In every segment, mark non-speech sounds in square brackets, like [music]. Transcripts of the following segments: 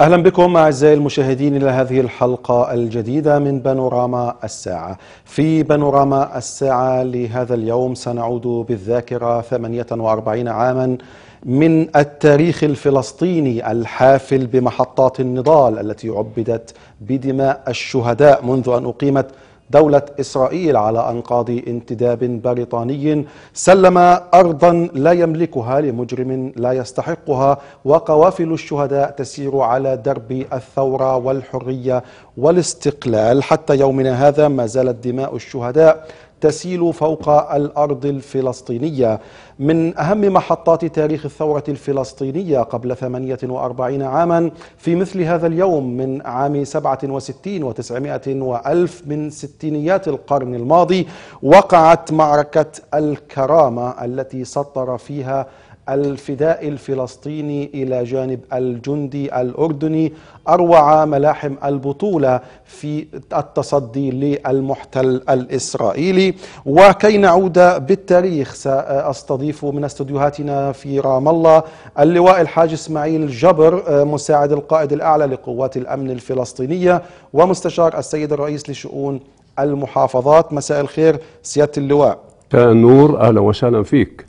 أهلا بكم أعزائي المشاهدين إلى هذه الحلقة الجديدة من بانوراما الساعة في بانوراما الساعة لهذا اليوم سنعود بالذاكرة 48 عاما من التاريخ الفلسطيني الحافل بمحطات النضال التي عبدت بدماء الشهداء منذ أن أقيمت دولة إسرائيل على أنقاض انتداب بريطاني سلم أرضا لا يملكها لمجرم لا يستحقها وقوافل الشهداء تسير على درب الثورة والحرية والاستقلال حتى يومنا هذا ما زالت دماء الشهداء تسيل فوق الأرض الفلسطينية من أهم محطات تاريخ الثورة الفلسطينية قبل 48 عاما في مثل هذا اليوم من عام 67 و 900 وألف من ستينيات القرن الماضي وقعت معركة الكرامة التي سطر فيها الفداء الفلسطيني إلى جانب الجندي الأردني أروع ملاحم البطولة في التصدي للمحتل الإسرائيلي وكي نعود بالتاريخ سأستضيف من استديوهاتنا في رام الله اللواء الحاج إسماعيل جبر مساعد القائد الأعلى لقوات الأمن الفلسطينية ومستشار السيد الرئيس لشؤون المحافظات مساء الخير سيادة اللواء نور أهلا وسهلا فيك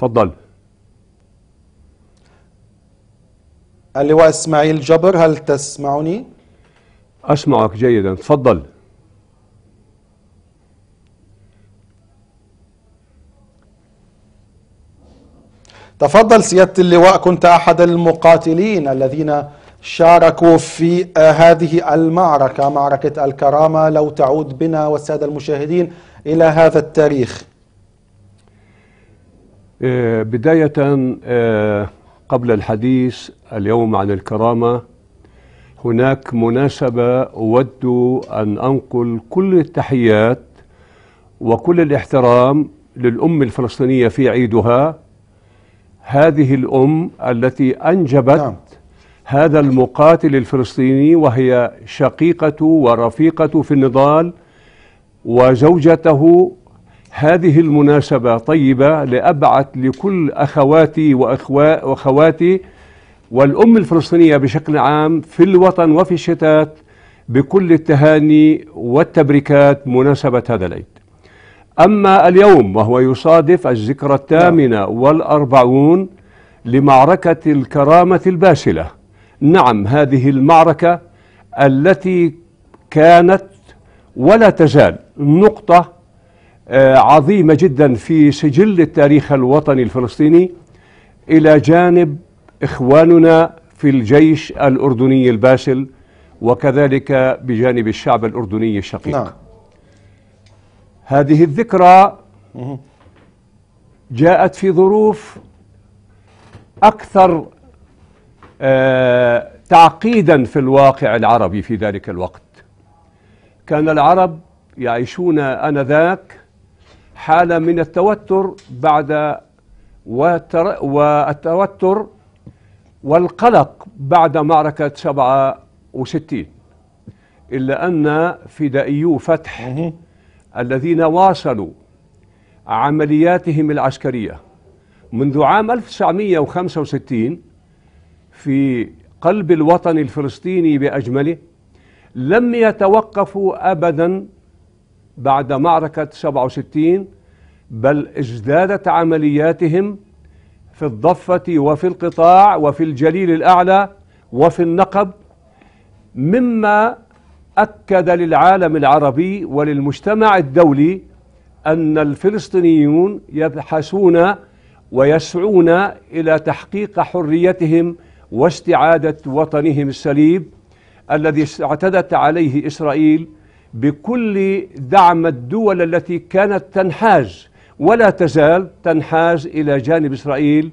تفضل اللواء اسماعيل جبر هل تسمعني اسمعك جيدا تفضل تفضل سياده اللواء كنت احد المقاتلين الذين شاركوا في هذه المعركه معركه الكرامه لو تعود بنا والساده المشاهدين الى هذا التاريخ آه، بداية آه، قبل الحديث اليوم عن الكرامة هناك مناسبة أود أن أنقل كل التحيات وكل الاحترام للأم الفلسطينية في عيدها هذه الأم التي أنجبت نعم. هذا المقاتل الفلسطيني وهي شقيقة ورفيقة في النضال وزوجته هذه المناسبة طيبة لأبعث لكل أخواتي وأخواتي والأم الفلسطينية بشكل عام في الوطن وفي الشتات بكل التهاني والتبريكات مناسبة هذا العيد أما اليوم وهو يصادف الذكرى الثامنة نعم. والأربعون لمعركة الكرامة الباسلة نعم هذه المعركة التي كانت ولا تزال نقطة آه، عظيمة جدا في سجل التاريخ الوطني الفلسطيني إلى جانب إخواننا في الجيش الأردني الباسل وكذلك بجانب الشعب الأردني الشقيق نعم. هذه الذكرى جاءت في ظروف أكثر آه، تعقيدا في الواقع العربي في ذلك الوقت كان العرب يعيشون آنذاك حالة من التوتر بعد والتوتر والقلق بعد معركة 67 إلا أن فدائيو فتح الذين واصلوا عملياتهم العسكرية منذ عام 1965 في قلب الوطن الفلسطيني بأجمله لم يتوقفوا أبداً بعد معركة 67 بل ازدادت عملياتهم في الضفة وفي القطاع وفي الجليل الأعلى وفي النقب مما أكد للعالم العربي وللمجتمع الدولي أن الفلسطينيون يبحثون ويسعون إلى تحقيق حريتهم واستعادة وطنهم السليب الذي اعتدت عليه إسرائيل بكل دعم الدول التي كانت تنحاز ولا تزال تنحاز إلى جانب إسرائيل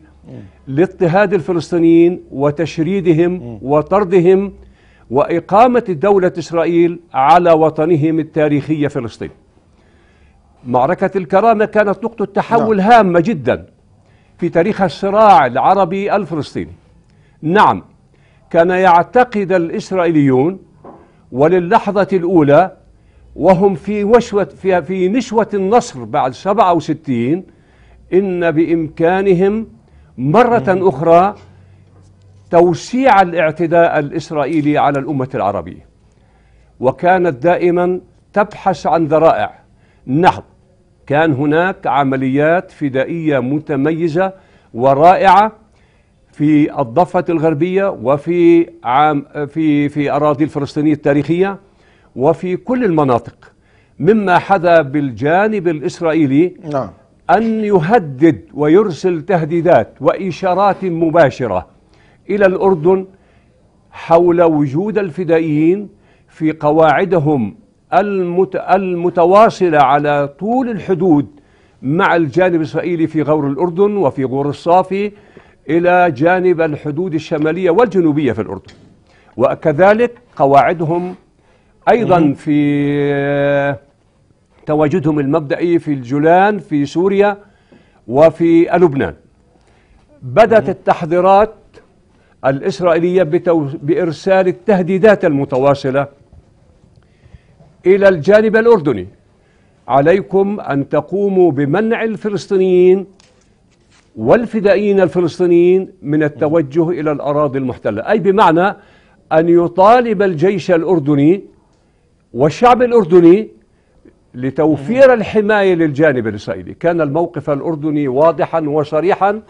لاضطهاد الفلسطينيين وتشريدهم وطردهم وإقامة دولة إسرائيل على وطنهم التاريخي فلسطين معركة الكرامة كانت نقطة تحول نعم. هامة جدا في تاريخ الصراع العربي الفلسطيني نعم كان يعتقد الإسرائيليون وللحظة الأولى وهم في وشوة في, في نشوة النصر بعد 67 إن بإمكانهم مرة أخرى توسيع الاعتداء الإسرائيلي على الأمة العربية وكانت دائما تبحث عن ذرائع نعم كان هناك عمليات فدائية متميزة ورائعة في الضفة الغربية وفي عام في في أراضي الفلسطينية التاريخية وفي كل المناطق مما حدا بالجانب الإسرائيلي نعم. أن يهدد ويرسل تهديدات وإشارات مباشرة إلى الأردن حول وجود الفدائيين في قواعدهم المت... المتواصلة على طول الحدود مع الجانب الإسرائيلي في غور الأردن وفي غور الصافي إلى جانب الحدود الشمالية والجنوبية في الأردن وكذلك قواعدهم أيضا في تواجدهم المبدئي في الجولان في سوريا وفي لبنان بدأت التحذيرات الإسرائيلية بإرسال التهديدات المتواصلة إلى الجانب الأردني عليكم أن تقوموا بمنع الفلسطينيين والفدائيين الفلسطينيين من التوجه إلى الأراضي المحتلة أي بمعنى أن يطالب الجيش الأردني والشعب الأردني لتوفير الحماية للجانب الإسرائيلي كان الموقف الأردني واضحا وصريحا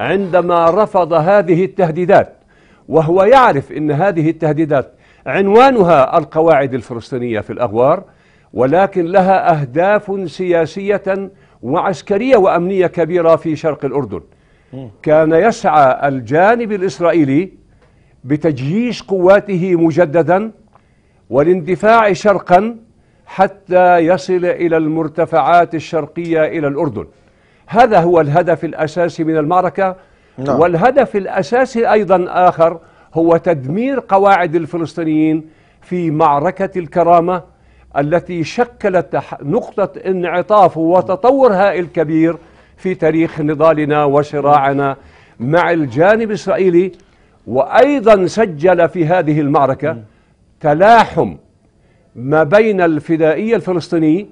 عندما رفض هذه التهديدات وهو يعرف أن هذه التهديدات عنوانها القواعد الفلسطينية في الأغوار ولكن لها أهداف سياسية وعسكرية وأمنية كبيرة في شرق الأردن كان يسعى الجانب الإسرائيلي بتجييش قواته مجددا والاندفاع شرقا حتى يصل إلى المرتفعات الشرقية إلى الأردن هذا هو الهدف الأساسي من المعركة نعم. والهدف الأساسي أيضا آخر هو تدمير قواعد الفلسطينيين في معركة الكرامة التي شكلت نقطة انعطاف وتطورها الكبير في تاريخ نضالنا وصراعنا مع الجانب الإسرائيلي وأيضا سجل في هذه المعركة تلاحم ما بين الفدائي الفلسطيني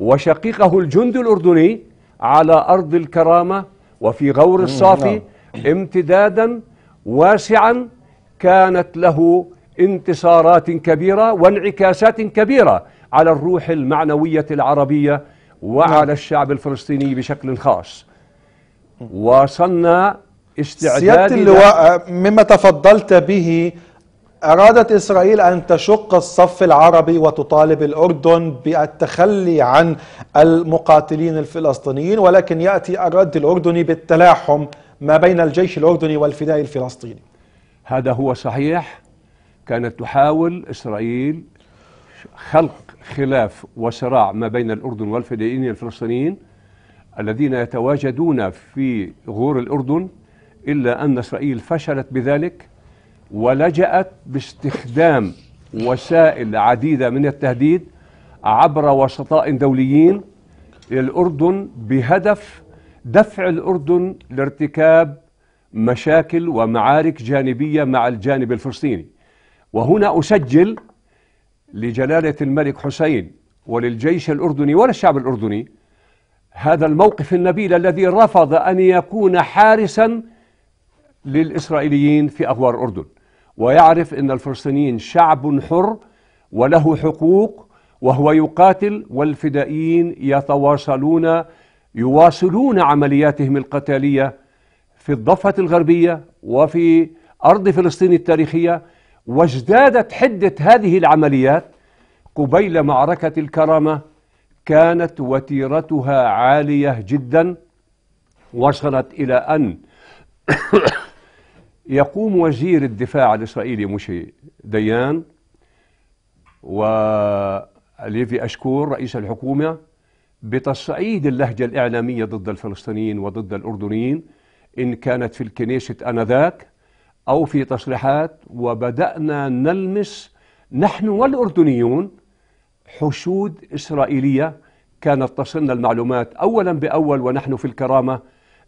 وشقيقه الجند الأردني على أرض الكرامة وفي غور الصافي نعم. امتدادا واسعا كانت له انتصارات كبيرة وانعكاسات كبيرة على الروح المعنوية العربية وعلى نعم. الشعب الفلسطيني بشكل خاص وصلنا استعداد سيادة اللواء مما تفضلت به أرادت إسرائيل أن تشق الصف العربي وتطالب الأردن بالتخلي عن المقاتلين الفلسطينيين ولكن يأتي الرد الأردني بالتلاحم ما بين الجيش الأردني والفدائي الفلسطيني هذا هو صحيح كانت تحاول إسرائيل خلق خلاف وصراع ما بين الأردن والفدائيين الفلسطينيين الذين يتواجدون في غور الأردن إلا أن إسرائيل فشلت بذلك ولجأت باستخدام وسائل عديدة من التهديد عبر وسطاء دوليين للأردن بهدف دفع الأردن لارتكاب مشاكل ومعارك جانبية مع الجانب الفلسطيني وهنا أسجل لجلالة الملك حسين وللجيش الأردني وللشعب الأردني هذا الموقف النبيل الذي رفض أن يكون حارسا للإسرائيليين في أغوار الأردن ويعرف أن الفلسطينيين شعب حر وله حقوق وهو يقاتل والفدائيين يتواصلون يواصلون عملياتهم القتالية في الضفة الغربية وفي أرض فلسطين التاريخية وازدادت حدة هذه العمليات قبيل معركة الكرامة كانت وتيرتها عالية جدا وصلت إلى أن يقوم وزير الدفاع الإسرائيلي موشي ديان وليفي أشكور رئيس الحكومة بتصعيد اللهجة الإعلامية ضد الفلسطينيين وضد الأردنيين إن كانت في الكنيسة آنذاك أو في تصريحات وبدأنا نلمس نحن والأردنيون حشود إسرائيلية كانت تصلنا المعلومات أولا بأول ونحن في الكرامة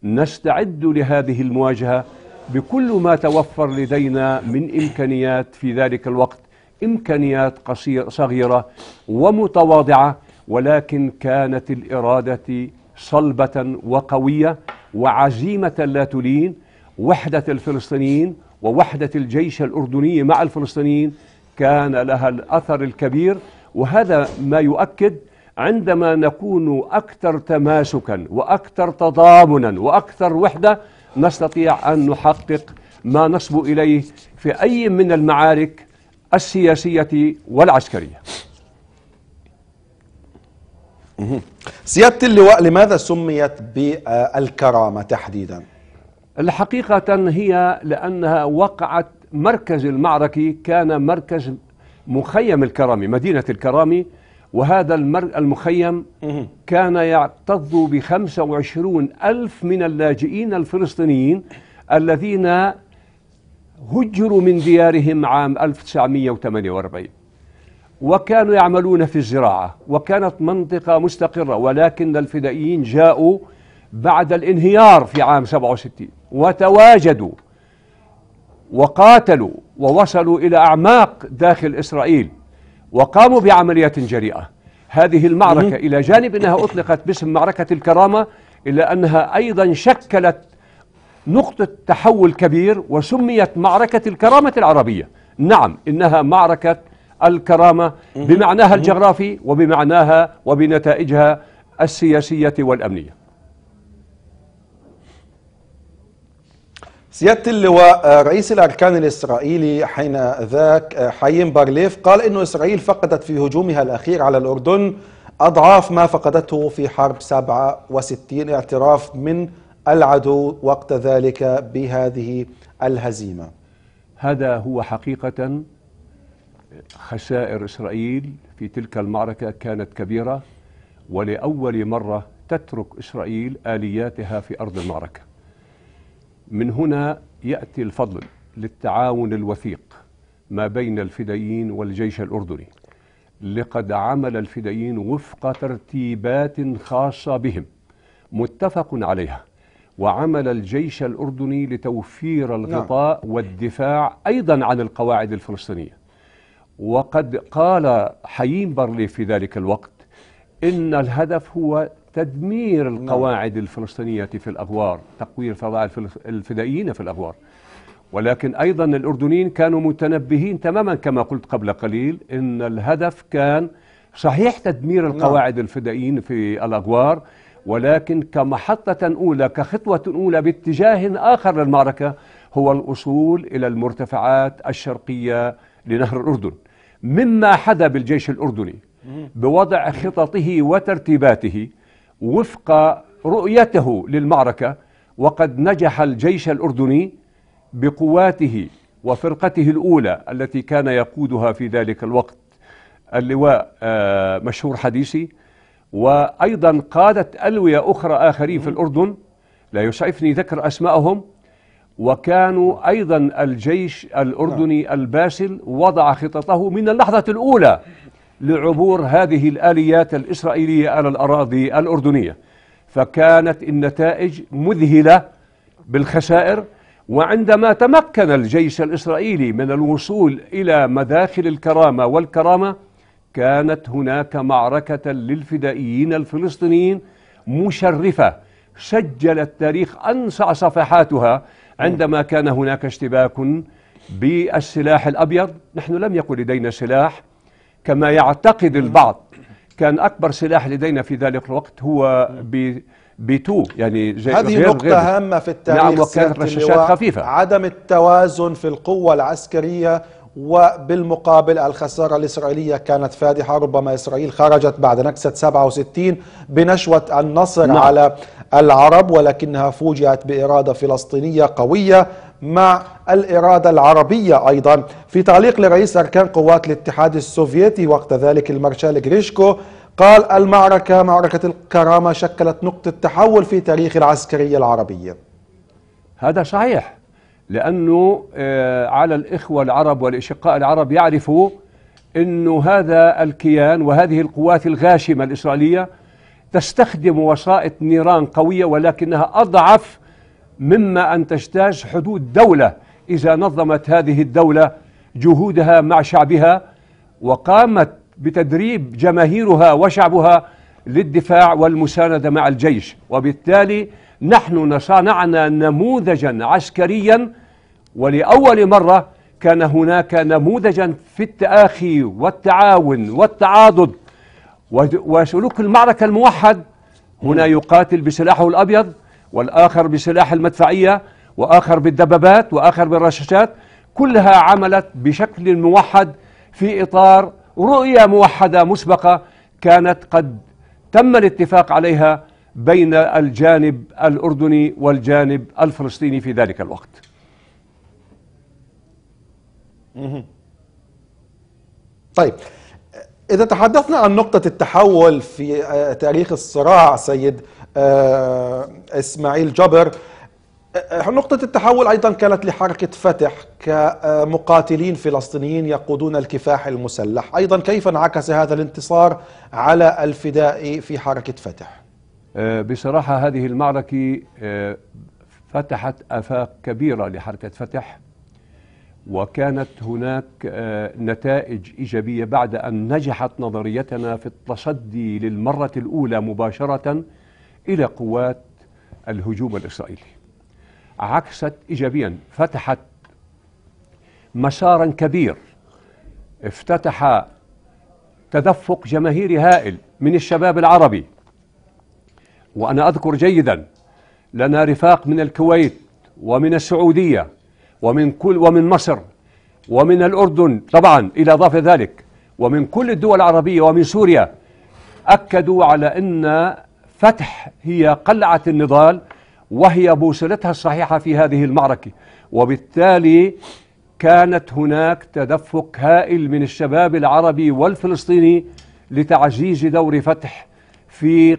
نستعد لهذه المواجهة بكل ما توفر لدينا من إمكانيات في ذلك الوقت إمكانيات قصير صغيرة ومتواضعة ولكن كانت الإرادة صلبة وقوية وعزيمة لا تلين وحدة الفلسطينيين ووحدة الجيش الأردني مع الفلسطينيين كان لها الأثر الكبير وهذا ما يؤكد عندما نكون أكثر تماسكا وأكثر تضامنا وأكثر وحدة نستطيع أن نحقق ما نصب إليه في أي من المعارك السياسية والعسكرية سيادة اللواء لماذا سميت بالكرامة تحديدا؟ الحقيقة هي لأنها وقعت مركز المعركة كان مركز مخيم الكرامي مدينة الكرامي وهذا المر المخيم كان يعتض بخمسة وعشرون ألف من اللاجئين الفلسطينيين الذين هجروا من ديارهم عام 1948 وكانوا يعملون في الزراعة وكانت منطقة مستقرة ولكن الفدائيين جاءوا بعد الانهيار في عام 67 وتواجدوا وقاتلوا ووصلوا إلى أعماق داخل إسرائيل وقاموا بعمليات جريئة هذه المعركة إلى جانب أنها أطلقت باسم معركة الكرامة إلا أنها أيضا شكلت نقطة تحول كبير وسميت معركة الكرامة العربية نعم إنها معركة الكرامة بمعناها الجغرافي وبمعناها وبنتائجها السياسية والأمنية سيادة اللواء آه، رئيس الأركان الإسرائيلي حين ذاك آه، حيم بارليف قال إنه إسرائيل فقدت في هجومها الأخير على الأردن أضعاف ما فقدته في حرب 67 اعتراف من العدو وقت ذلك بهذه الهزيمة هذا هو حقيقة خسائر إسرائيل في تلك المعركة كانت كبيرة ولأول مرة تترك إسرائيل آلياتها في أرض المعركة من هنا يأتي الفضل للتعاون الوثيق ما بين الفدائيين والجيش الأردني لقد عمل الفدائيين وفق ترتيبات خاصة بهم متفق عليها وعمل الجيش الأردني لتوفير نعم. الغطاء نعم. والدفاع أيضا عن القواعد الفلسطينية وقد قال حيين برلي في ذلك الوقت إن الهدف هو تدمير نعم. القواعد الفلسطينية في الأغوار تقوير فضاء الفدائيين في الأغوار ولكن أيضا الأردنيين كانوا متنبهين تماما كما قلت قبل قليل إن الهدف كان صحيح تدمير نعم. القواعد الفدائيين في الأغوار ولكن كمحطة أولى كخطوة أولى باتجاه آخر للمعركة هو الوصول إلى المرتفعات الشرقية لنهر الأردن مما حدا بالجيش الأردني بوضع خططه وترتيباته وفق رؤيته للمعركة وقد نجح الجيش الأردني بقواته وفرقته الأولى التي كان يقودها في ذلك الوقت اللواء آه، مشهور حديثي وأيضا قادة ألوية أخرى آخرين في الأردن لا يسعفني ذكر أسمائهم وكانوا أيضا الجيش الأردني الباسل وضع خططه من اللحظة الأولى لعبور هذه الآليات الإسرائيلية على الأراضي الأردنية فكانت النتائج مذهلة بالخسائر وعندما تمكن الجيش الإسرائيلي من الوصول إلى مداخل الكرامة والكرامة كانت هناك معركة للفدائيين الفلسطينيين مشرفة سجل التاريخ أنصع صفحاتها عندما كان هناك اشتباك بالسلاح الأبيض نحن لم يكن لدينا سلاح كما يعتقد البعض كان أكبر سلاح لدينا في ذلك الوقت هو بي 2 يعني زي هذه غير نقطة غير هامة في التاريخ نعم وكانت رشاشات خفيفة عدم التوازن في القوة العسكرية وبالمقابل الخسارة الإسرائيلية كانت فادحة ربما إسرائيل خرجت بعد نكسة 67 بنشوة النصر نعم. على العرب ولكنها فوجئت بإرادة فلسطينية قوية مع الإرادة العربية أيضا في تعليق لرئيس أركان قوات الاتحاد السوفيتي وقت ذلك المارشال جريشكو قال المعركة معركة الكرامة شكلت نقطة تحول في تاريخ العسكرية العربية هذا صحيح لأنه آه، على الإخوة العرب والإشقاء العرب يعرفوا أنه هذا الكيان وهذه القوات الغاشمة الإسرائيلية تستخدم وسائط نيران قوية ولكنها أضعف مما أن تجتاز حدود دولة إذا نظمت هذه الدولة جهودها مع شعبها وقامت بتدريب جماهيرها وشعبها للدفاع والمساندة مع الجيش وبالتالي نحن صنعنا نموذجا عسكريا ولأول مرة كان هناك نموذجا في التآخي والتعاون والتعاضد وسلوك المعركة الموحد هنا يقاتل بسلاحه الأبيض والآخر بسلاح المدفعية وآخر بالدبابات وآخر بالرشاشات كلها عملت بشكل موحد في إطار رؤية موحدة مسبقة كانت قد تم الاتفاق عليها بين الجانب الأردني والجانب الفلسطيني في ذلك الوقت طيب إذا تحدثنا عن نقطة التحول في آه، تاريخ الصراع سيد آه، اسماعيل جبر آه، نقطة التحول أيضا كانت لحركة فتح كمقاتلين فلسطينيين يقودون الكفاح المسلح أيضا كيف انعكس هذا الانتصار على الفداء في حركة فتح آه، بصراحة هذه المعركة فتحت آفاق كبيرة لحركة فتح وكانت هناك نتائج إيجابية بعد أن نجحت نظريتنا في التصدي للمرة الأولى مباشرةً إلى قوات الهجوم الإسرائيلي عكست إيجابيا فتحت مسارا كبير افتتح تدفق جماهيري هائل من الشباب العربي وأنا أذكر جيدا لنا رفاق من الكويت ومن السعودية ومن كل ومن مصر ومن الأردن طبعا إلى إضافة ذلك ومن كل الدول العربية ومن سوريا أكدوا على أن فتح هي قلعة النضال وهي بوصلتها الصحيحة في هذه المعركة وبالتالي كانت هناك تدفق هائل من الشباب العربي والفلسطيني لتعزيز دور فتح في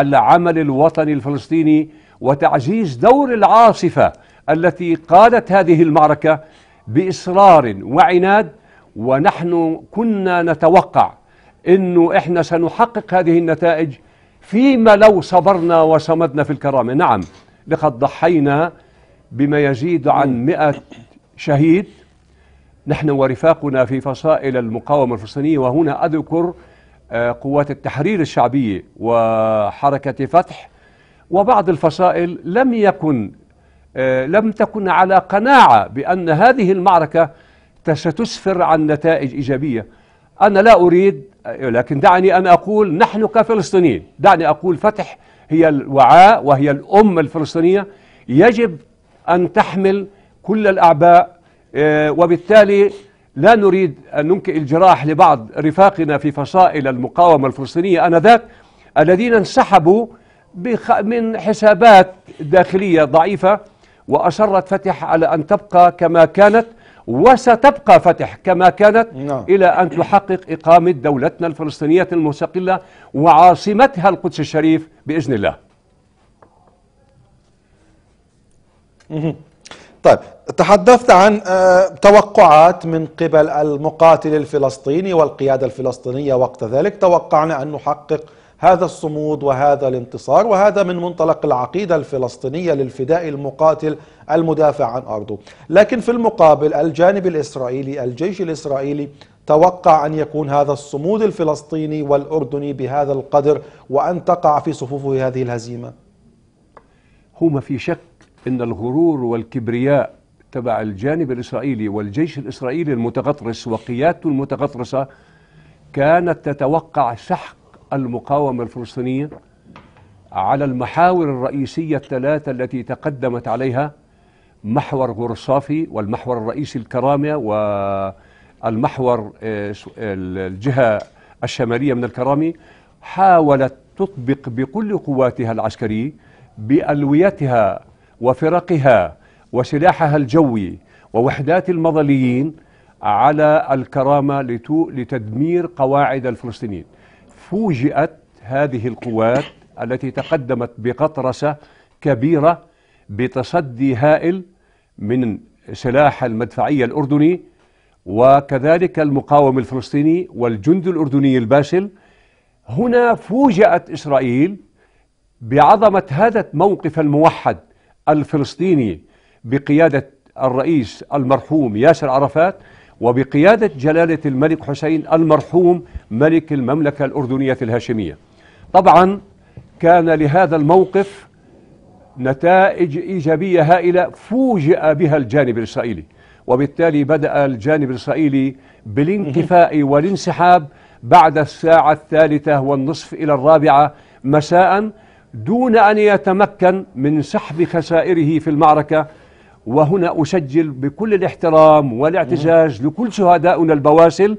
العمل الوطني الفلسطيني وتعزيز دور العاصفة التي قادت هذه المعركة بإصرار وعناد ونحن كنا نتوقع انه احنا سنحقق هذه النتائج فيما لو صبرنا وصمدنا في الكرامة نعم لقد ضحينا بما يزيد عن مئة شهيد نحن ورفاقنا في فصائل المقاومة الفلسطينية وهنا أذكر آه، قوات التحرير الشعبية وحركة فتح وبعض الفصائل لم يكن آه، لم تكن على قناعة بأن هذه المعركة ستسفر عن نتائج إيجابية أنا لا أريد أيوة، لكن دعني أن أقول نحن كفلسطينيين دعني أقول فتح هي الوعاء وهي الأم الفلسطينية يجب أن تحمل كل الأعباء آه، وبالتالي لا نريد أن ننكئ الجراح لبعض رفاقنا في فصائل المقاومة الفلسطينية آنذاك الذين انسحبوا من حسابات داخلية ضعيفة وأصرت فتح على أن تبقى كما كانت وستبقى فتح كما كانت نعم. إلى أن تحقق إقامة دولتنا الفلسطينية المستقلة وعاصمتها القدس الشريف بإذن الله طيب تحدثت عن آه، توقعات من قبل المقاتل الفلسطيني والقيادة الفلسطينية وقت ذلك توقعنا أن نحقق هذا الصمود وهذا الانتصار وهذا من منطلق العقيدة الفلسطينية للفداء المقاتل المدافع عن أرضه لكن في المقابل الجانب الإسرائيلي الجيش الإسرائيلي توقع أن يكون هذا الصمود الفلسطيني والأردني بهذا القدر وأن تقع في صفوفه هذه الهزيمة هو ما في شك أن الغرور والكبرياء تبع الجانب الإسرائيلي والجيش الإسرائيلي المتغطرس وقيادته المتغطرسة كانت تتوقع سحق المقاومة الفلسطينية على المحاور الرئيسية الثلاثة التي تقدمت عليها محور غرصافي والمحور الرئيسي الكرامة والمحور آه، آه، الجهة الشمالية من الكرامة حاولت تطبق بكل قواتها العسكرية بألويتها وفرقها وسلاحها الجوي ووحدات المظليين على الكرامة لتدمير قواعد الفلسطينيين فوجئت هذه القوات التي تقدمت بقطرسة كبيرة بتصدي هائل من سلاح المدفعية الأردني وكذلك المقاوم الفلسطيني والجند الأردني الباسل هنا فوجئت إسرائيل بعظمة هذا الموقف الموحد الفلسطيني بقيادة الرئيس المرحوم ياسر عرفات وبقيادة جلالة الملك حسين المرحوم ملك المملكة الأردنية الهاشمية طبعا كان لهذا الموقف نتائج إيجابية هائلة فوجئ بها الجانب الإسرائيلي وبالتالي بدأ الجانب الإسرائيلي بالانكفاء والانسحاب بعد الساعة الثالثة والنصف إلى الرابعة مساء دون أن يتمكن من سحب خسائره في المعركة وهنا أسجل بكل الاحترام والاعتزاز لكل شهدائنا البواسل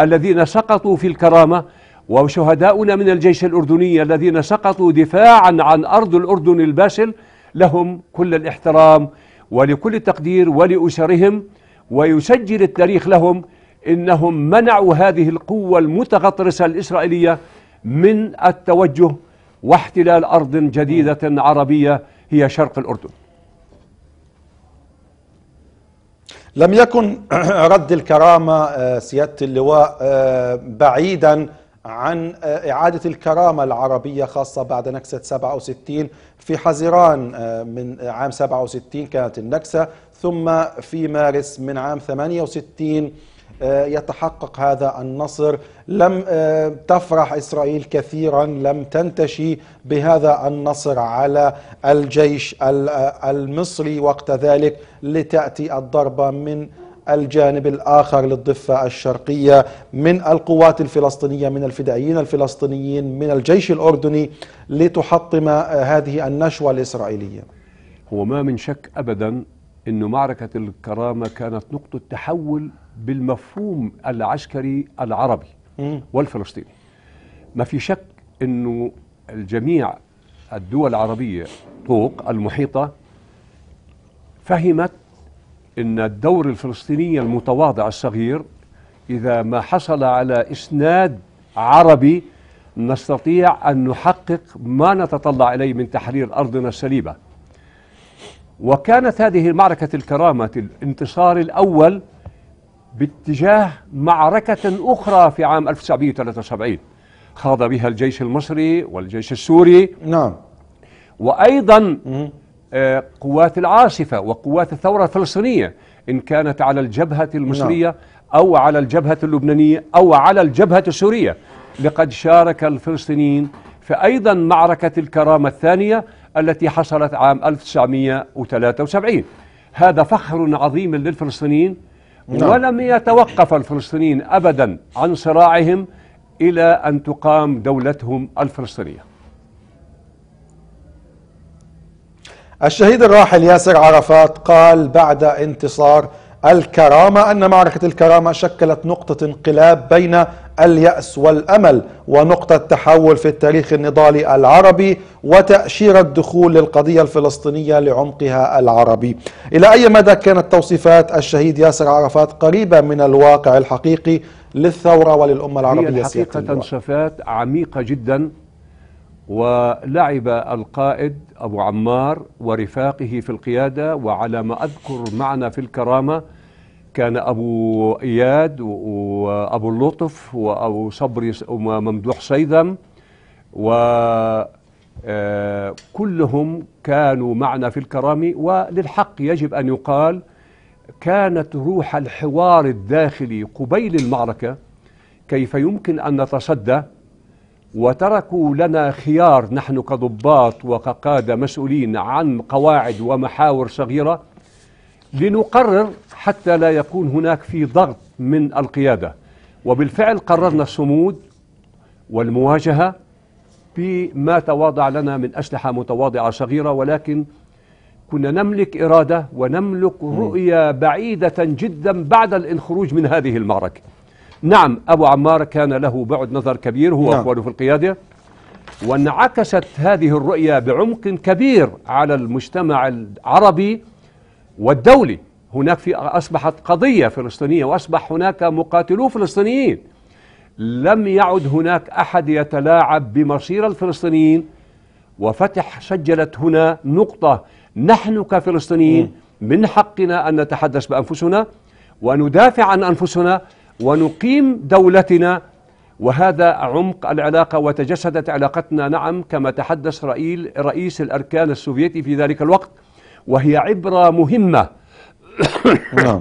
الذين سقطوا في الكرامة وشهداؤنا من الجيش الأردني الذين سقطوا دفاعا عن أرض الأردن الباسل لهم كل الاحترام ولكل التقدير ولأسرهم ويسجل التاريخ لهم إنهم منعوا هذه القوة المتغطرسة الإسرائيلية من التوجه واحتلال أرض جديدة عربية هي شرق الأردن لم يكن [clears throat] رد الكرامة آه، سيادة اللواء آه، بعيدا عن آه، إعادة الكرامة العربية خاصة بعد نكسة 67 في حزيران من عام 67 كانت النكسة ثم في مارس من عام 68 آه، يتحقق هذا النصر لم آه، تفرح إسرائيل كثيرا لم تنتشي بهذا النصر على الجيش آه، المصري وقت ذلك لتأتي الضربة من الجانب الآخر للضفة الشرقية من القوات الفلسطينية من الفدائيين الفلسطينيين من الجيش الأردني لتحطم هذه النشوة الإسرائيلية هو ما من شك أبدا أن معركة الكرامة كانت نقطة تحول بالمفهوم العسكري العربي والفلسطيني ما في شك انه الجميع الدول العربيه طوق المحيطه فهمت ان الدور الفلسطيني المتواضع الصغير اذا ما حصل على اسناد عربي نستطيع ان نحقق ما نتطلع اليه من تحرير ارضنا السليبه وكانت هذه معركه الكرامه الانتصار الاول باتجاه معركة أخرى في عام 1973 خاض بها الجيش المصري والجيش السوري نعم وأيضا آه، قوات العاصفة وقوات الثورة الفلسطينية إن كانت على الجبهة المصرية نعم. أو على الجبهة اللبنانية أو على الجبهة السورية لقد شارك الفلسطينيين في أيضا معركة الكرامة الثانية التي حصلت عام 1973 هذا فخر عظيم للفلسطينيين نعم. ولم يتوقف الفلسطينيين أبدا عن صراعهم إلى أن تقام دولتهم الفلسطينية الشهيد الراحل ياسر عرفات قال بعد انتصار الكرامة أن معركة الكرامة شكلت نقطة انقلاب بين اليأس والأمل ونقطة تحول في التاريخ النضالي العربي وتأشير الدخول للقضية الفلسطينية لعمقها العربي إلى أي مدى كانت توصيفات الشهيد ياسر عرفات قريبة من الواقع الحقيقي للثورة وللأمة العربية هي حقيقة شفات عميقة جدا ولعب القائد أبو عمار ورفاقه في القيادة وعلى ما أذكر معنا في الكرامة كان أبو إياد وأبو اللطف وأبو صبري وممدوح سيدم وكلهم آه، كانوا معنا في الكرامة وللحق يجب أن يقال كانت روح الحوار الداخلي قبيل المعركة كيف يمكن أن نتصدى وتركوا لنا خيار نحن كضباط وكقادة مسؤولين عن قواعد ومحاور صغيرة لنقرر حتى لا يكون هناك في ضغط من القيادة وبالفعل قررنا الصمود والمواجهة بما تواضع لنا من أسلحة متواضعة صغيرة ولكن كنا نملك إرادة ونملك رؤية بعيدة جدا بعد الانخروج من هذه المعركة نعم أبو عمار كان له بعد نظر كبير هو نعم. أقواله في القيادة وانعكست هذه الرؤية بعمق كبير على المجتمع العربي والدولي هناك في أصبحت قضية فلسطينية وأصبح هناك مقاتلو فلسطينيين لم يعد هناك أحد يتلاعب بمصير الفلسطينيين وفتح سجلت هنا نقطة نحن كفلسطينيين من حقنا أن نتحدث بأنفسنا وندافع عن أنفسنا ونقيم دولتنا وهذا عمق العلاقة وتجسدت علاقتنا نعم كما تحدث رئيس الأركان السوفيتي في ذلك الوقت وهي عبرة مهمة [coughs] نعم.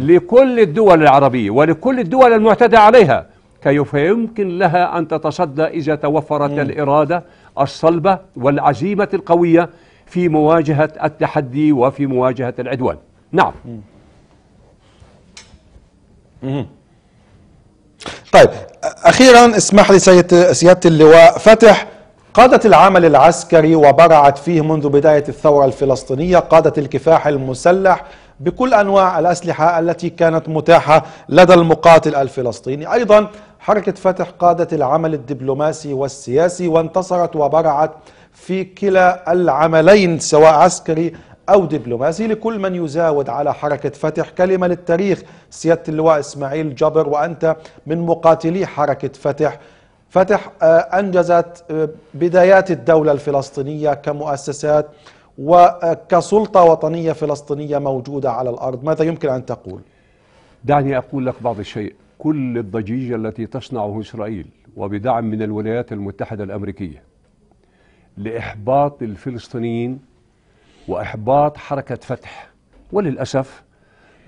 لكل الدول العربية ولكل الدول المعتدى عليها كيف يمكن لها أن تتصدى إذا توفرت الإرادة الصلبة والعزيمة القوية في مواجهة التحدي وفي مواجهة العدوان نعم طيب أخيرا اسمح لي سيد سيادة اللواء فتح قادة العمل العسكري وبرعت فيه منذ بداية الثورة الفلسطينية قادة الكفاح المسلح بكل أنواع الأسلحة التي كانت متاحة لدى المقاتل الفلسطيني أيضا حركة فتح قادت العمل الدبلوماسي والسياسي وانتصرت وبرعت في كلا العملين سواء عسكري أو دبلوماسي لكل من يزاود على حركة فتح كلمة للتاريخ سيادة اللواء إسماعيل جبر وأنت من مقاتلي حركة فتح فتح آه، أنجزت آه، بدايات الدولة الفلسطينية كمؤسسات وكسلطة وطنية فلسطينية موجودة على الأرض ماذا يمكن أن تقول؟ دعني أقول لك بعض الشيء كل الضجيج التي تصنعه إسرائيل وبدعم من الولايات المتحدة الأمريكية لإحباط الفلسطينيين وإحباط حركة فتح وللأسف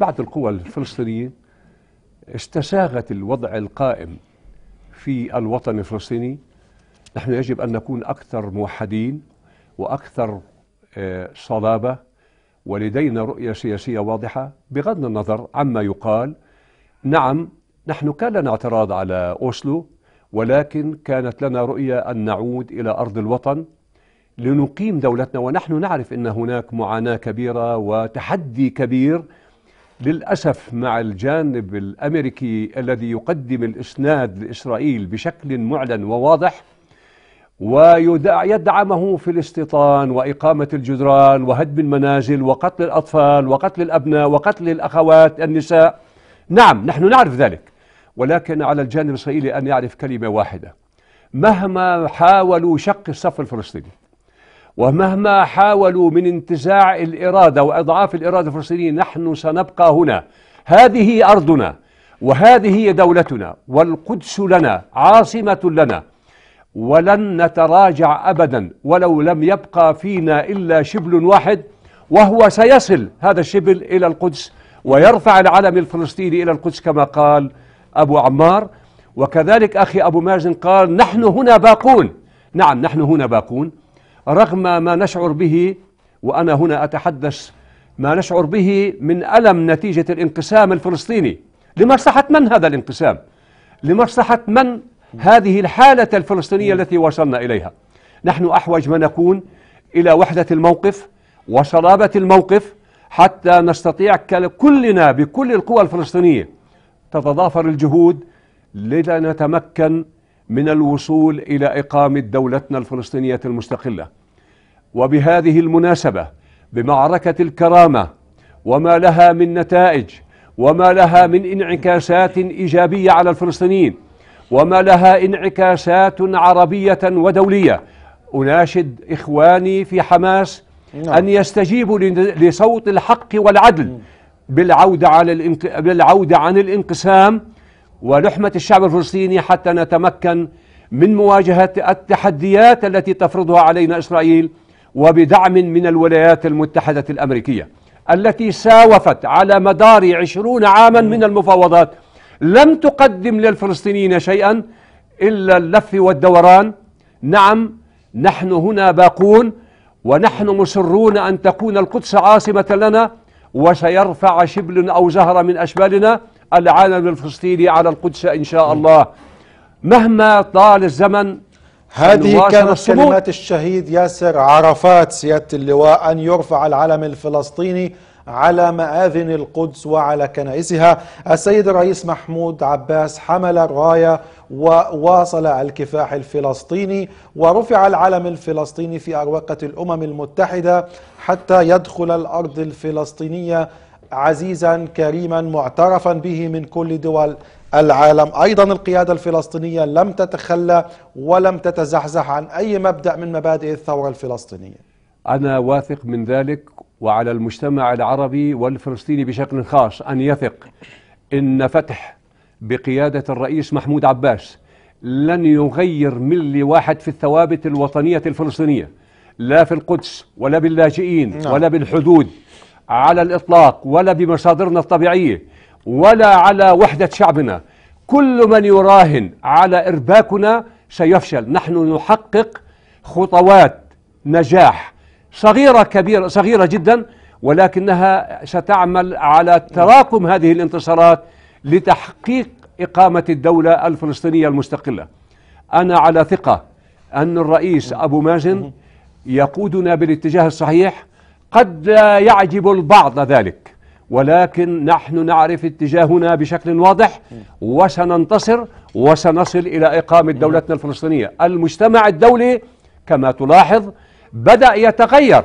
بعض القوى الفلسطينية استساغت الوضع القائم في الوطن الفلسطيني نحن يجب أن نكون أكثر موحدين وأكثر آه، صلابة ولدينا رؤية سياسية واضحة بغض النظر عما يقال نعم نحن كان لنا اعتراض على أوسلو ولكن كانت لنا رؤية أن نعود إلى أرض الوطن لنقيم دولتنا ونحن نعرف ان هناك معاناه كبيره وتحدي كبير للاسف مع الجانب الامريكي الذي يقدم الاسناد لاسرائيل بشكل معلن وواضح ويدعمه في الاستيطان واقامه الجدران وهدم المنازل وقتل الاطفال وقتل الابناء وقتل الاخوات النساء نعم نحن نعرف ذلك ولكن على الجانب الاسرائيلي ان يعرف كلمه واحده مهما حاولوا شق الصف الفلسطيني ومهما حاولوا من انتزاع الإرادة وإضعاف الإرادة الفلسطينية نحن سنبقى هنا هذه أرضنا وهذه هي دولتنا والقدس لنا عاصمة لنا ولن نتراجع أبدا ولو لم يبقى فينا إلا شبل واحد وهو سيصل هذا الشبل إلى القدس ويرفع العلم الفلسطيني إلى القدس كما قال أبو عمار وكذلك أخي أبو مازن قال نحن هنا باقون نعم نحن هنا باقون رغم ما نشعر به وأنا هنا أتحدث ما نشعر به من ألم نتيجة الانقسام الفلسطيني لمصلحة من هذا الانقسام لمصلحة من هذه الحالة الفلسطينية التي وصلنا إليها نحن أحوج ما نكون إلى وحدة الموقف وصلابة الموقف حتى نستطيع كلنا بكل القوى الفلسطينية تتضافر الجهود لنتمكن من الوصول إلى إقامة دولتنا الفلسطينية المستقلة وبهذه المناسبة بمعركة الكرامة وما لها من نتائج وما لها من انعكاسات إيجابية على الفلسطينيين وما لها انعكاسات عربية ودولية أناشد إخواني في حماس نعم. أن يستجيبوا لصوت الحق والعدل بالعودة, على الانق... بالعودة عن الانقسام ولحمة الشعب الفلسطيني حتى نتمكن من مواجهة التحديات التي تفرضها علينا إسرائيل وبدعم من الولايات المتحدة الأمريكية التي ساوفت على مدار عشرون عاما من المفاوضات لم تقدم للفلسطينيين شيئا إلا اللف والدوران نعم نحن هنا باقون ونحن مصرون أن تكون القدس عاصمة لنا وسيرفع شبل أو زهرة من أشبالنا العالم الفلسطيني على القدس إن شاء الله مهما طال الزمن هذه كانت كلمات الشهيد ياسر عرفات سيادة اللواء أن يرفع العلم الفلسطيني على مآذن القدس وعلى كنائسها السيد الرئيس محمود عباس حمل الراية وواصل الكفاح الفلسطيني ورفع العلم الفلسطيني في أروقة الأمم المتحدة حتى يدخل الأرض الفلسطينية عزيزا كريما معترفا به من كل دول العالم ايضا القياده الفلسطينيه لم تتخلى ولم تتزحزح عن اي مبدا من مبادئ الثوره الفلسطينيه انا واثق من ذلك وعلى المجتمع العربي والفلسطيني بشكل خاص ان يثق ان فتح بقياده الرئيس محمود عباس لن يغير ملي واحد في الثوابت الوطنيه الفلسطينيه لا في القدس ولا باللاجئين نعم. ولا بالحدود على الإطلاق ولا بمصادرنا الطبيعية ولا على وحدة شعبنا كل من يراهن على إرباكنا سيفشل نحن نحقق خطوات نجاح صغيرة كبيرة صغيرة جدا ولكنها ستعمل على تراكم هذه الانتصارات لتحقيق إقامة الدولة الفلسطينية المستقلة أنا على ثقة أن الرئيس أبو مازن يقودنا بالاتجاه الصحيح قد يعجب البعض ذلك ولكن نحن نعرف اتجاهنا بشكل واضح وسننتصر وسنصل إلى إقامة دولتنا الفلسطينية المجتمع الدولي كما تلاحظ بدأ يتغير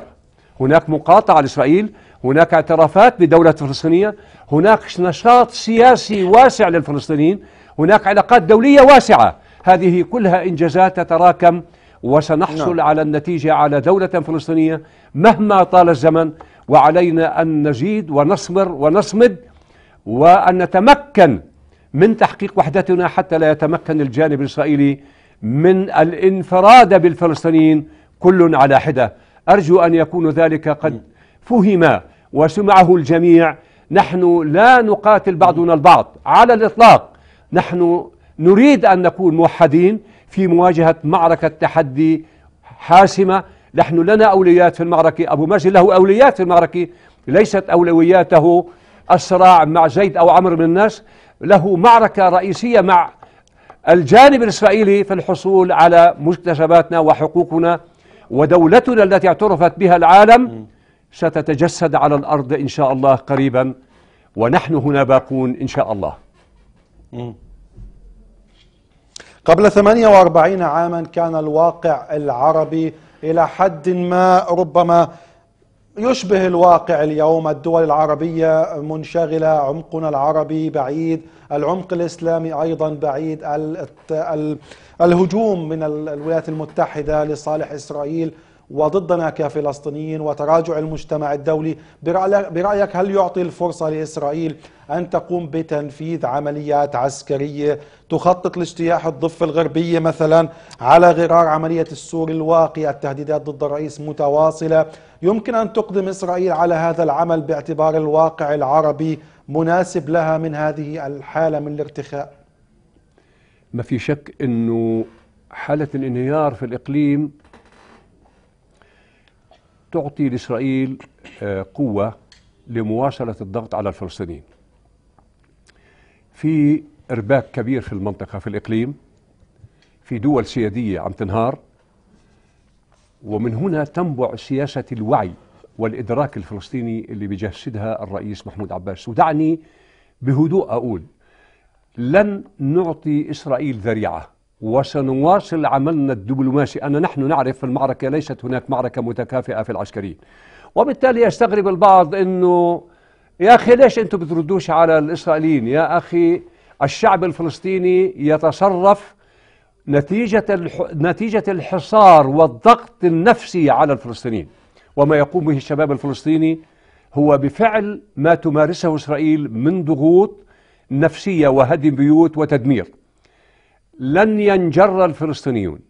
هناك مقاطعة لإسرائيل هناك اعترافات بدولة فلسطينية هناك نشاط سياسي واسع للفلسطينيين هناك علاقات دولية واسعة هذه كلها إنجازات تتراكم وسنحصل نعم. على النتيجة على دولة فلسطينية مهما طال الزمن وعلينا أن نزيد ونصمر ونصمد وأن نتمكن من تحقيق وحدتنا حتى لا يتمكن الجانب الإسرائيلي من الانفراد بالفلسطينيين كل على حدة أرجو أن يكون ذلك قد فهم وسمعه الجميع نحن لا نقاتل بعضنا البعض على الإطلاق نحن نريد أن نكون موحدين في مواجهة معركة تحدي حاسمة نحن لنا أولويات في المعركة أبو مازن له أولويات في المعركة ليست أولوياته الصراع مع زيد أو عمرو من الناس له معركة رئيسية مع الجانب الإسرائيلي في الحصول على مكتسباتنا وحقوقنا ودولتنا التي اعترفت بها العالم ستتجسد على الأرض إن شاء الله قريبا ونحن هنا باقون إن شاء الله قبل 48 عاما كان الواقع العربي إلى حد ما ربما يشبه الواقع اليوم الدول العربية منشغلة عمقنا العربي بعيد العمق الإسلامي أيضا بعيد الهجوم من الولايات المتحدة لصالح إسرائيل وضدنا كفلسطينيين وتراجع المجتمع الدولي برأيك هل يعطي الفرصة لإسرائيل أن تقوم بتنفيذ عمليات عسكرية تخطط لاجتياح الضفة الغربية مثلا على غرار عملية السور الواقي التهديدات ضد الرئيس متواصلة يمكن أن تقدم إسرائيل على هذا العمل باعتبار الواقع العربي مناسب لها من هذه الحالة من الارتخاء ما في شك أنه حالة الانهيار في الإقليم تعطي لإسرائيل آه، قوة لمواصلة الضغط على الفلسطينيين في إرباك كبير في المنطقة في الإقليم في دول سيادية عم تنهار ومن هنا تنبع سياسة الوعي والإدراك الفلسطيني اللي بيجسدها الرئيس محمود عباس ودعني بهدوء أقول لن نعطي إسرائيل ذريعة وسنواصل عملنا الدبلوماسي أن نحن نعرف في المعركة ليست هناك معركة متكافئة في العسكريين وبالتالي يستغرب البعض أنه يا أخي ليش أنتم بتردوش على الإسرائيليين يا أخي الشعب الفلسطيني يتصرف نتيجة نتيجة الحصار والضغط النفسي على الفلسطينيين وما يقوم به الشباب الفلسطيني هو بفعل ما تمارسه إسرائيل من ضغوط نفسية وهدم بيوت وتدمير لن ينجر الفلسطينيون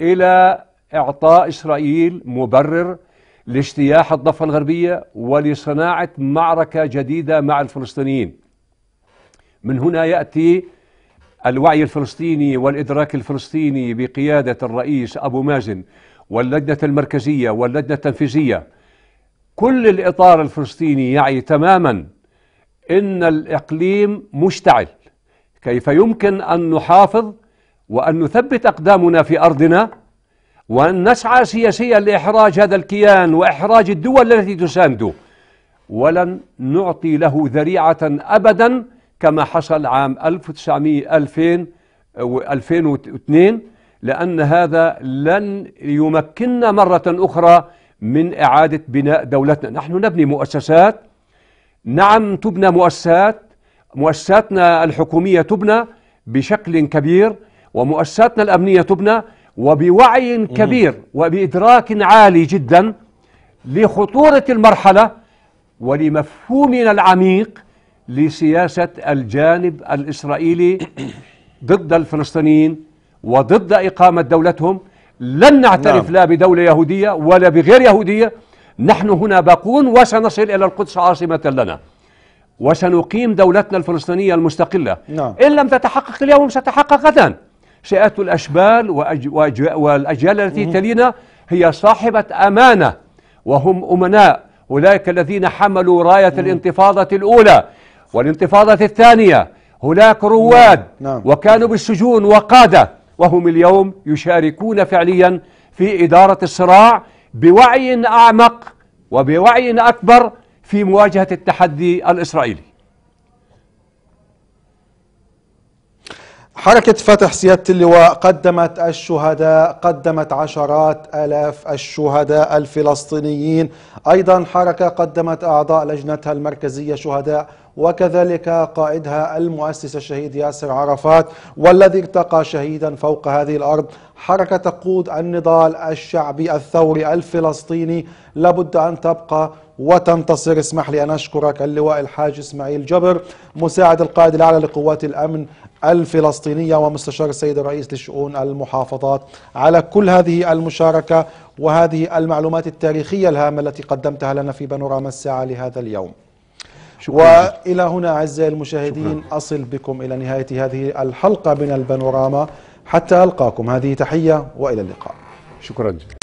إلى إعطاء إسرائيل مبرر لاجتياح الضفة الغربية ولصناعة معركة جديدة مع الفلسطينيين من هنا يأتي الوعي الفلسطيني والإدراك الفلسطيني بقيادة الرئيس أبو مازن واللجنة المركزية واللجنة التنفيذية كل الإطار الفلسطيني يعي تماما إن الإقليم مشتعل كيف يمكن أن نحافظ وأن نثبت أقدامنا في أرضنا وأن نسعى سياسيا لإحراج هذا الكيان وإحراج الدول التي تسانده ولن نعطي له ذريعة أبدا كما حصل عام 1900 2000 2002 لأن هذا لن يمكننا مرة أخرى من إعادة بناء دولتنا نحن نبني مؤسسات نعم تبنى مؤسسات مؤسساتنا الحكومية تبنى بشكل كبير ومؤسساتنا الأمنية تبنى وبوعي كبير وبإدراك عالي جدا لخطورة المرحلة ولمفهومنا العميق لسياسة الجانب الإسرائيلي ضد الفلسطينيين وضد إقامة دولتهم لن نعترف نعم. لا بدولة يهودية ولا بغير يهودية نحن هنا باقون وسنصل إلى القدس عاصمة لنا وسنقيم دولتنا الفلسطينية المستقلة نعم. إن لم تتحقق اليوم ستحقق غدا سيئات الأشبال وأج... وأج... والأجيال التي تلينا هي صاحبة أمانة وهم أمناء أولئك الذين حملوا راية مم. الانتفاضة الأولى والانتفاضة الثانية هناك رواد نعم. نعم. وكانوا بالسجون وقادة وهم اليوم يشاركون فعليا في إدارة الصراع بوعي أعمق وبوعي أكبر في مواجهة التحدي الإسرائيلي حركة فتح سيادة اللواء قدمت الشهداء قدمت عشرات آلاف الشهداء الفلسطينيين أيضا حركة قدمت أعضاء لجنتها المركزية شهداء وكذلك قائدها المؤسس الشهيد ياسر عرفات والذي ارتقى شهيدا فوق هذه الأرض حركة تقود النضال الشعبي الثوري الفلسطيني لابد أن تبقى وتنتصر اسمح لي أن أشكرك اللواء الحاج إسماعيل جبر مساعد القائد الأعلى لقوات الأمن الفلسطينية ومستشار السيد الرئيس لشؤون المحافظات على كل هذه المشاركة وهذه المعلومات التاريخية الهامة التي قدمتها لنا في بانوراما الساعة لهذا اليوم شكرا. وإلى هنا أعزائي المشاهدين شكرا. أصل بكم إلى نهاية هذه الحلقة من البانوراما حتى ألقاكم هذه تحية وإلى اللقاء شكرا جزيلا